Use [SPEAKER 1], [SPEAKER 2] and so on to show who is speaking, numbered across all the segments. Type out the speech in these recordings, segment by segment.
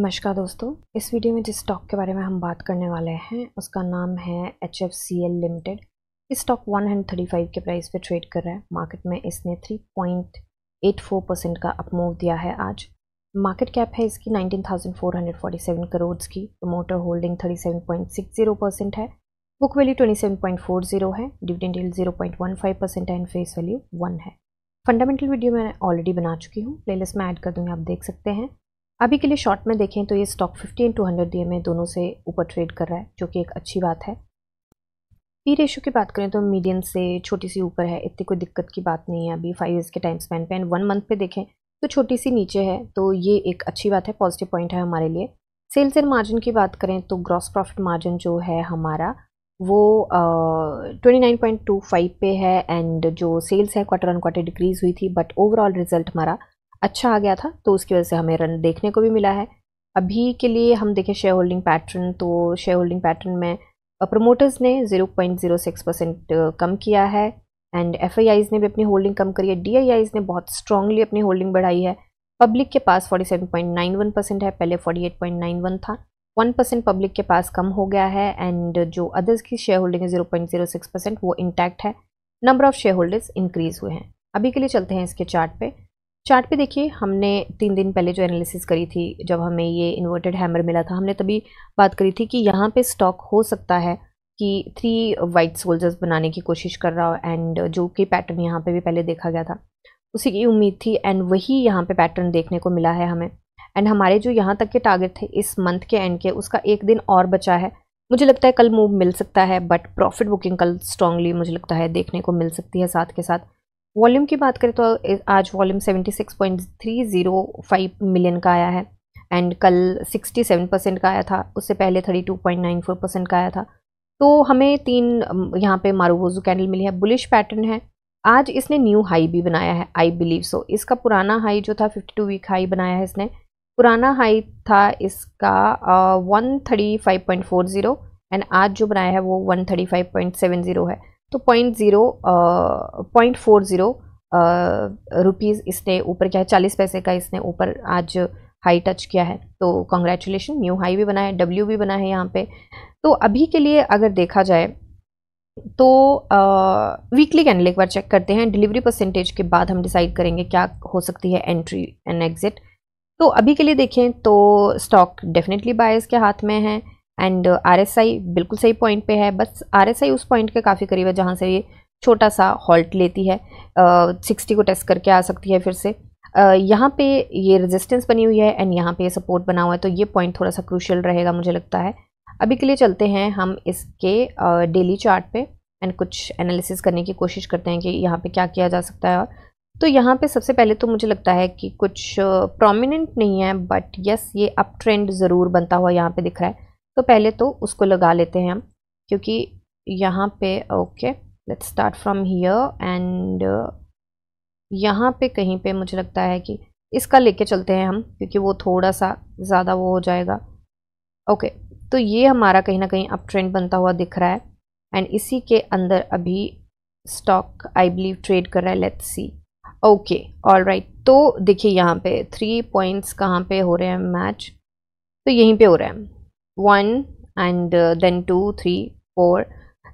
[SPEAKER 1] नमस्कार दोस्तों इस वीडियो में जिस स्टॉक के बारे में हम बात करने वाले हैं उसका नाम है H F C L limited इस स्टॉक 135 के प्राइस पे ट्रेड कर रहा है मार्केट में इसने 3.84 परसेंट का अपमूव दिया है आज मार्केट कैप है इसकी 19,447 करोड़ की प्रमोटर होल्डिंग 37.60 परसेंट है बुक वैल्यू 27.40 है dividend one 0.15 percent and face value one है फंडामेंटल वीडियो मैं ऑलरेडी बना चुकी हूँ प्लेलिस्ट में ऐड कर दूँगी आप देख सकते हैं अभी के लिए शॉर्ट में देखें तो ये स्टॉक 50 एंड 200 डे में दोनों से ऊपर ट्रेड कर रहा है जो कि एक अच्छी बात है पी रेशो की बात करें तो मीडियम से छोटी सी ऊपर है इतनी कोई दिक्कत की बात नहीं है अभी फाइव ईयर्स के टाइम स्पेंड पे एंड वन मंथ पे देखें तो छोटी सी नीचे है तो ये एक अच्छी बात है पॉजिटिव पॉइंट है हमारे लिए सेल्स एंड मार्जिन की बात करें तो ग्रॉस प्रॉफिट मार्जिन जो है हमारा वो twenty nine point two five पे है एंड जो सेल्स है क्वार्टर वन क्वार्टर डिक्रीज़ हुई थी बट ओवरऑल रिजल्ट हमारा अच्छा आ गया था तो उसकी वजह से हमें रन देखने को भी मिला है अभी के लिए हम देखें शेयर होल्डिंग पैटर्न तो शेयर होल्डिंग पैटर्न में प्रमोटर्स ने 0.06 परसेंट कम किया है एंड एफ ने भी अपनी होल्डिंग कम करी है डी ने बहुत स्ट्रांगली अपनी होल्डिंग बढ़ाई है पब्लिक के पास 47.91 परसेंट है पहले 48.91 था वन परसेंट पब्लिक के पास कम हो गया है एंड जो अदर्स की शेयर होल्डिंग है zero point zero six percent वो इंटैक्ट है number of share holders increase हुए हैं अभी के लिए चलते हैं इसके चार्ट पे चार्ट पे देखिए हमने तीन दिन पहले जो एनालिसिस करी थी जब हमें ये इन्वर्टेड हैमर मिला था हमने तभी बात करी थी कि यहाँ पे स्टॉक हो सकता है कि थ्री वाइट सोल्जर्स बनाने की कोशिश कर रहा हो एंड जो कि पैटर्न यहाँ पे भी पहले देखा गया था उसी की उम्मीद थी एंड वही यहाँ पे पैटर्न देखने को मिला है हमें एंड हमारे जो यहाँ तक के टारगेट थे इस मंथ के एंड के उसका एक दिन और बचा है मुझे लगता है कल मूव मिल सकता है बट प्रॉफिट बुकिंग कल स्ट्रांगली मुझे लगता है देखने को मिल सकती है साथ के साथ वॉल्यूम की बात करें तो आज वॉल्यूम 76.305 मिलियन का आया है एंड कल 67 परसेंट का आया था उससे पहले 32.94 परसेंट का आया था तो हमें तीन यहाँ पे मारूवोजू कैंडल मिली है बुलिश पैटर्न है आज इसने न्यू हाई भी बनाया है आई बिलीव सो इसका पुराना हाई जो था 52 वीक हाई बनाया है इसने पुराना हाई था इसका one thirty five point four zero and आज जो बनाया है वो one thirty five point seven zero है तो point zero point four zero rupees इसने ऊपर क्या है चालीस पैसे का इसने ऊपर आज हाई टच किया है तो कॉन्ग्रेचुलेशन न्यू हाई भी बना है डब्ल्यू भी बना है यहाँ पे तो अभी के लिए अगर देखा जाए तो वीकली uh, कैंडल एक बार चेक करते हैं डिलीवरी परसेंटेज के बाद हम डिसाइड करेंगे क्या हो सकती है एंट्री एंड एग्ज़िट तो अभी के लिए देखें तो स्टॉक डेफिनेटली बायर्स के हाथ में है एंड आर एस आई बिल्कुल सही पॉइंट पे है बस आर एस आई उस पॉइंट के काफ़ी करीब है जहाँ से ये छोटा सा हॉल्ट लेती है सिक्सटी को टेस्ट करके आ सकती है फिर से Uh, यहाँ पे ये रेजिस्टेंस बनी हुई है एंड यहाँ पे ये सपोर्ट बना हुआ है तो ये पॉइंट थोड़ा सा क्रूशियल रहेगा मुझे लगता है अभी के लिए चलते हैं हम इसके डेली uh, चार्ट पे एंड कुछ एनालिसिस करने की कोशिश करते हैं कि यहाँ पे क्या किया जा सकता है और तो यहाँ पे सबसे पहले तो मुझे लगता है कि कुछ प्रोमिनेंट नहीं है बट यस ये अप ट्रेंड ज़रूर बनता हुआ यहाँ पर दिख रहा है तो पहले तो उसको लगा लेते हैं हम क्योंकि यहाँ पे okay let's start from here and यहाँ पे कहीं पे मुझे लगता है कि इसका लेके चलते हैं हम क्योंकि वो थोड़ा सा ज़्यादा वो हो जाएगा ओके तो ये हमारा कहीं ना कहीं अब ट्रेंड बनता हुआ दिख रहा है एंड इसी के अंदर अभी स्टॉक आई बिलीव ट्रेड कर रहा है let's see okay all right तो देखिए यहाँ पे थ्री पॉइंट्स कहाँ पे हो रहे हैं मैच तो यहीं पे हो रहे हैं one and then two three four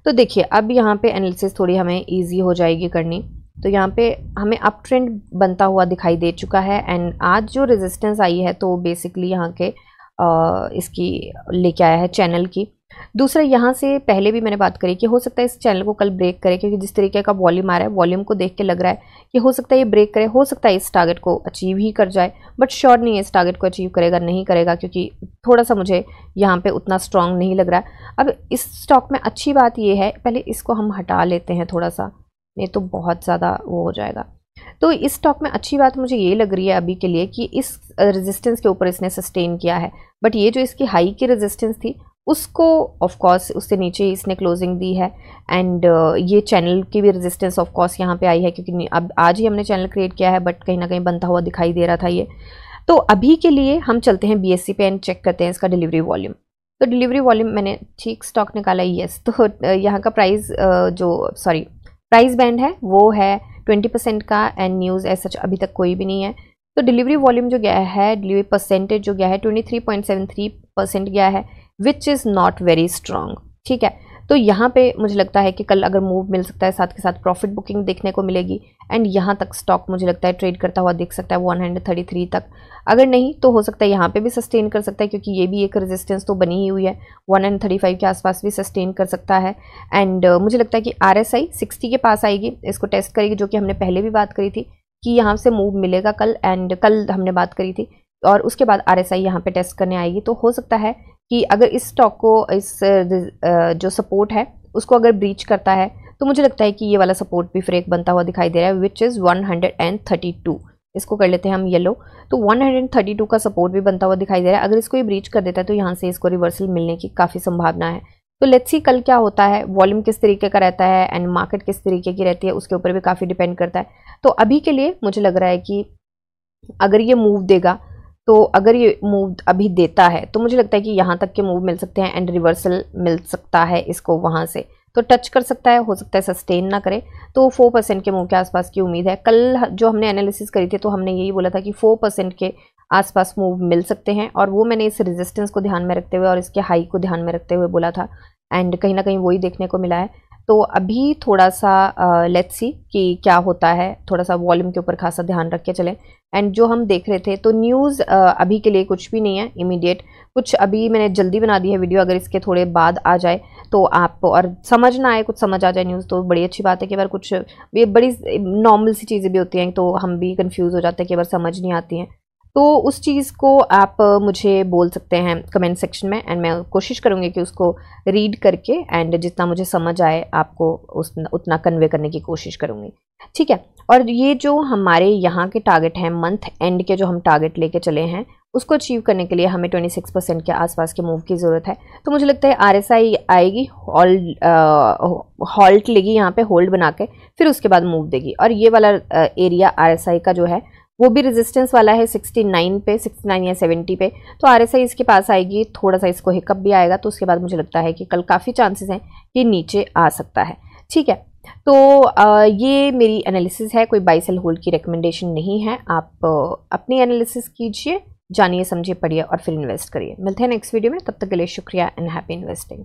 [SPEAKER 1] तो देखिए अब यहाँ पे एनालिसिस थोड़ी हमें इजी हो जाएगी करनी तो यहाँ पे हमें अप ट्रेंड बनता हुआ दिखाई दे चुका है एंड आज जो रेजिस्टेंस आई है तो बेसिकली यहाँ के आ, uh, इसकी लेके आया है चैनल की दूसरा यहाँ से पहले भी मैंने बात करी कि हो सकता है इस चैनल को कल ब्रेक करे क्योंकि जिस तरीके का वॉल्यूम आ रहा है वॉल्यूम को देख के लग रहा है कि हो सकता है ये ब्रेक करे हो सकता है इस टारगेट को अचीव ही कर जाए बट श्योर नहीं है इस टारगेट को अचीव करेगा नहीं करेगा क्योंकि थोड़ा सा मुझे यहाँ पर उतना स्ट्रांग नहीं लग रहा है अब इस स्टॉक में अच्छी बात ये है पहले इसको हम हटा लेते हैं थोड़ा सा नहीं तो बहुत ज़्यादा वो हो जाएगा तो इस स्टॉक में अच्छी बात मुझे ये लग रही है अभी के लिए कि इस रेजिस्टेंस के ऊपर इसने सस्टेन किया है बट ये जो इसकी हाई की रेजिस्टेंस थी उसको ऑफ कोर्स उससे नीचे इसने क्लोजिंग दी है एंड uh, ये चैनल की भी रेजिस्टेंस ऑफ कोर्स यहाँ पे आई है क्योंकि अब आज ही हमने चैनल क्रिएट किया है बट कहीं ना कहीं बनता हुआ दिखाई दे रहा था ये तो अभी के लिए हम चलते हैं बीएससी पे एंड चेक करते हैं इसका डिलीवरी वॉल्यूम तो डिलीवरी वॉल्यूम मैंने ठीक स्टॉक निकाला येस तो uh, यहाँ का प्राइस uh, जो सॉरी प्राइस बैंड है वो है ट्वेंटी परसेंट का एंड न्यूज़ एज सच अभी तक कोई भी नहीं है तो डिलीवरी वॉल्यूम जो गया है डिलीवरी परसेंटेज जो गया है twenty three point seven three percent गया है which is not very strong ठीक है तो यहाँ पे मुझे लगता है कि कल अगर मूव मिल सकता है साथ के साथ प्रॉफिट बुकिंग देखने को मिलेगी एंड यहाँ तक स्टॉक मुझे लगता है ट्रेड करता हुआ देख सकता है वन हंड्रेड थर्टी थ्री तक अगर नहीं तो हो सकता है यहाँ पे भी सस्टेन कर सकता है क्योंकि ये भी एक रेजिस्टेंस तो बनी ही हुई है वन हंड्रेड थर्टी फाइव के आसपास भी सस्टेन कर सकता है एंड uh, मुझे लगता है कि आर एस के पास आएगी इसको टेस्ट करेगी जो कि हमने पहले भी बात करी थी कि यहाँ से मूव मिलेगा कल एंड कल हमने बात करी थी और उसके बाद आर एस आई यहाँ पर टेस्ट करने आएगी तो हो सकता है कि अगर इस स्टॉक को इस जो सपोर्ट है उसको अगर ब्रीच करता है तो मुझे लगता है कि ये वाला सपोर्ट भी फिर एक बनता हुआ दिखाई दे रहा है which is one hundred and thirty two इसको कर लेते हैं हम येलो तो 132 का सपोर्ट भी बनता हुआ दिखाई दे रहा है अगर इसको ये ब्रीच कर देता है तो यहाँ से इसको रिवर्सल मिलने की काफ़ी संभावना है तो लेट्स सी कल क्या होता है वॉल्यूम किस तरीके का रहता है एंड मार्केट किस तरीके की रहती है उसके ऊपर भी काफ़ी डिपेंड करता है तो अभी के लिए मुझे लग रहा है कि अगर ये मूव देगा तो अगर ये मूव अभी देता है तो मुझे लगता है कि यहाँ तक के मूव मिल सकते हैं एंड रिवर्सल मिल सकता है इसको वहाँ से तो टच कर सकता है हो सकता है सस्टेन ना करे तो फोर परसेंट के मूव के आसपास की उम्मीद है कल जो हमने एनालिसिस करी थी तो हमने यही बोला था कि फोर परसेंट के आसपास मूव मिल सकते हैं और वो मैंने इस रेजिस्टेंस को ध्यान में रखते हुए और इसके हाई को ध्यान में रखते हुए बोला था एंड कहीं ना कहीं वही देखने को मिला है तो अभी थोड़ा सा लेट्स सी कि क्या होता है थोड़ा सा वॉल्यूम के ऊपर खासा ध्यान रख के चलें एंड जो हम देख रहे थे तो न्यूज़ अभी के लिए कुछ भी नहीं है इमीडिएट कुछ अभी मैंने जल्दी बना दी है वीडियो अगर इसके थोड़े बाद आ जाए तो आप और समझ ना आए कुछ समझ आ जाए न्यूज़ तो बड़ी अच्छी बात है कि बार कुछ ये बड़ी नॉर्मल सी चीज़ें भी होती हैं तो हम भी कन्फ्यूज़ हो जाते हैं कि बार समझ नहीं आती हैं तो उस चीज़ को आप मुझे बोल सकते हैं कमेंट सेक्शन में एंड मैं कोशिश करूँगी कि उसको रीड करके एंड जितना मुझे समझ आए आपको उस उतना कन्वे करने की कोशिश करूँगी ठीक है और ये जो हमारे यहाँ के टारगेट हैं मंथ एंड के जो हम टारगेट लेके चले हैं उसको अचीव करने के लिए हमें ट्वेंटी सिक्स परसेंट के आसपास के मूव की ज़रूरत है तो मुझे लगता है आरएसआई आएगी हॉल्ट हॉल्ट लेगी यहाँ पे होल्ड बना के फिर उसके बाद मूव देगी और ये वाला एरिया आरएसआई का जो है वो भी रेजिस्टेंस वाला है 69 पे 69 या 70 पे तो आर इसके पास आएगी थोड़ा सा इसको हिकअप भी आएगा तो उसके बाद मुझे लगता है कि कल काफ़ी चांसेस हैं कि नीचे आ सकता है ठीक है तो ये मेरी एनालिसिस है कोई बाई सेल होल्ड की रिकमेंडेशन नहीं है आप अपनी एनालिसिस कीजिए जानिए समझिए पढ़िए और फिर इन्वेस्ट करिए मिलते हैं नेक्स्ट वीडियो में तब तक के लिए शुक्रिया एंड हैप्पी इन्वेस्टिंग